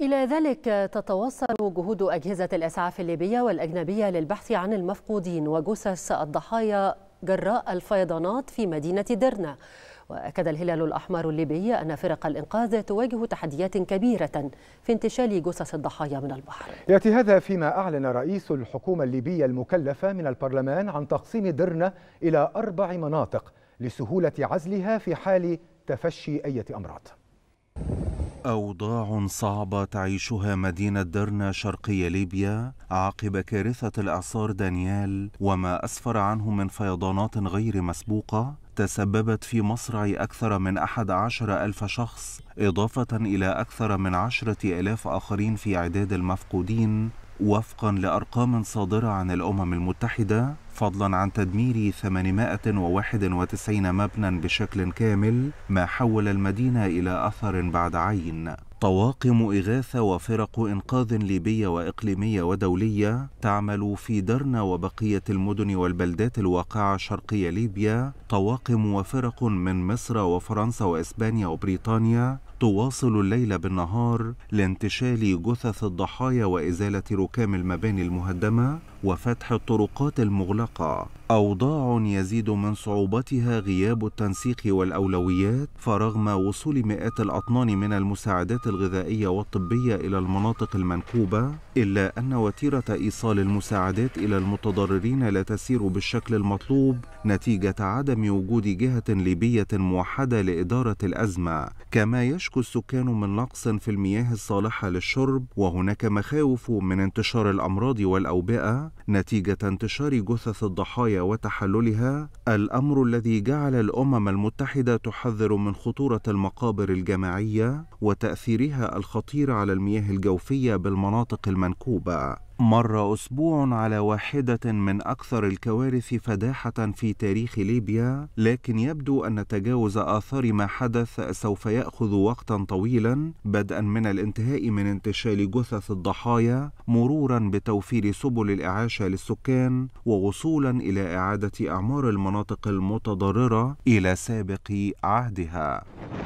إلى ذلك تتوصل جهود أجهزة الإسعاف الليبية والأجنبية للبحث عن المفقودين وجثث الضحايا جراء الفيضانات في مدينة درنا وأكد الهلال الأحمر الليبي أن فرق الإنقاذ تواجه تحديات كبيرة في انتشال جثث الضحايا من البحر يأتي هذا فيما أعلن رئيس الحكومة الليبية المكلفة من البرلمان عن تقسيم درنا إلى أربع مناطق لسهولة عزلها في حال تفشي أي أمراض أوضاع صعبة تعيشها مدينة درنا شرقي ليبيا عقب كارثة الإعصار دانيال وما أسفر عنه من فيضانات غير مسبوقة تسببت في مصرع أكثر من أحد عشر ألف شخص إضافة إلى أكثر من عشرة ألاف آخرين في عداد المفقودين وفقا لأرقام صادرة عن الأمم المتحدة فضلا عن تدمير 891 مبنى بشكل كامل ما حول المدينة إلى أثر بعد عين طواقم إغاثة وفرق إنقاذ ليبية وإقليمية ودولية تعمل في درنا وبقية المدن والبلدات الواقعة شرقي ليبيا طواقم وفرق من مصر وفرنسا وإسبانيا وبريطانيا تواصل الليل بالنهار لانتشال جثث الضحايا وازاله ركام المباني المهدمه وفتح الطرقات المغلقه اوضاع يزيد من صعوبتها غياب التنسيق والاولويات فرغم وصول مئات الاطنان من المساعدات الغذائيه والطبيه الى المناطق المنكوبه الا ان وتيره ايصال المساعدات الى المتضررين لا تسير بالشكل المطلوب نتيجه عدم وجود جهه ليبيه موحده لاداره الازمه كما يشكو يشكو السكان من نقص في المياه الصالحة للشرب وهناك مخاوف من انتشار الأمراض والأوبئة نتيجة انتشار جثث الضحايا وتحللها الأمر الذي جعل الأمم المتحدة تحذر من خطورة المقابر الجماعية وتأثيرها الخطير على المياه الجوفية بالمناطق المنكوبة مر أسبوع على واحدة من أكثر الكوارث فداحة في تاريخ ليبيا، لكن يبدو أن تجاوز آثار ما حدث سوف يأخذ وقتا طويلا، بدءا من الانتهاء من انتشال جثث الضحايا، مرورا بتوفير سبل الإعاشة للسكان، ووصولا إلى إعادة أعمار المناطق المتضررة إلى سابق عهدها.